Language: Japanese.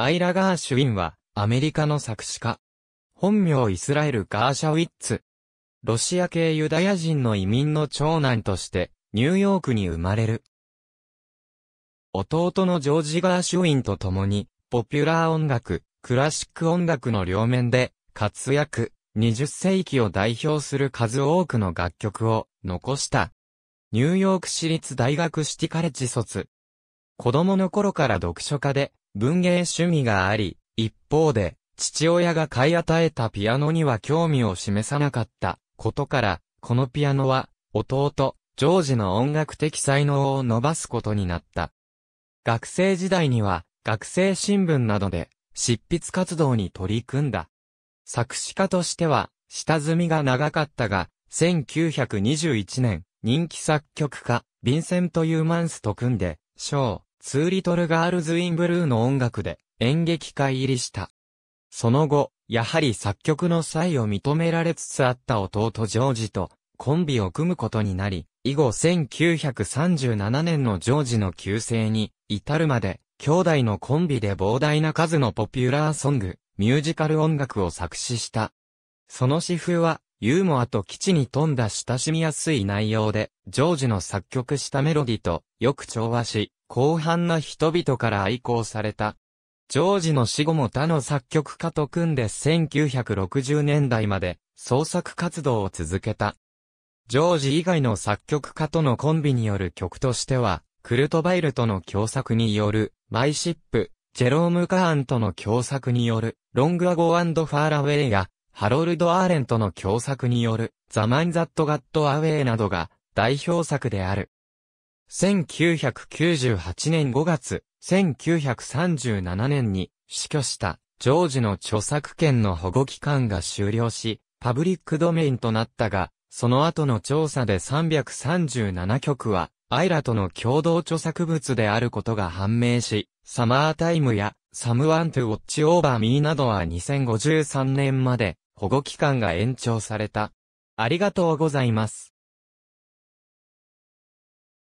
アイラ・ガーシュウィンは、アメリカの作詞家。本名イスラエル・ガーシャウィッツ。ロシア系ユダヤ人の移民の長男として、ニューヨークに生まれる。弟のジョージ・ガーシュウィンと共に、ポピュラー音楽、クラシック音楽の両面で、活躍、20世紀を代表する数多くの楽曲を残した。ニューヨーク市立大学シティカレッジ卒。子供の頃から読書家で、文芸趣味があり、一方で、父親が買い与えたピアノには興味を示さなかったことから、このピアノは、弟、ジョージの音楽的才能を伸ばすことになった。学生時代には、学生新聞などで、執筆活動に取り組んだ。作詞家としては、下積みが長かったが、1921年、人気作曲家、ヴィンセント・ユーマンスと組んで、ショー、ツーリトルガールズ・イン・ブルーの音楽で演劇界入りした。その後、やはり作曲の際を認められつつあった弟ジョージとコンビを組むことになり、以後1937年のジョージの旧姓に至るまで、兄弟のコンビで膨大な数のポピュラーソング、ミュージカル音楽を作詞した。その詩風は、ユーモアと基地に富んだ親しみやすい内容で、ジョージの作曲したメロディとよく調和し、広範な人々から愛好された。ジョージの死後も他の作曲家と組んで1960年代まで創作活動を続けた。ジョージ以外の作曲家とのコンビによる曲としては、クルトバイルとの共作による、マイシップ、ジェローム・カーンとの共作による、ロング・アゴ・アンド・ファーラウェイや、ハロルド・アーレンとの共作による、ザ・マン・ザット・ガット・アウェイなどが代表作である。1998年5月、1937年に死去したジョージの著作権の保護期間が終了し、パブリックドメインとなったが、その後の調査で337曲は、アイラとの共同著作物であることが判明し、サマータイムや、サムワントゥウォッチオーバーミーなどは2053年まで、保護期間が延長された。ありがとうございます。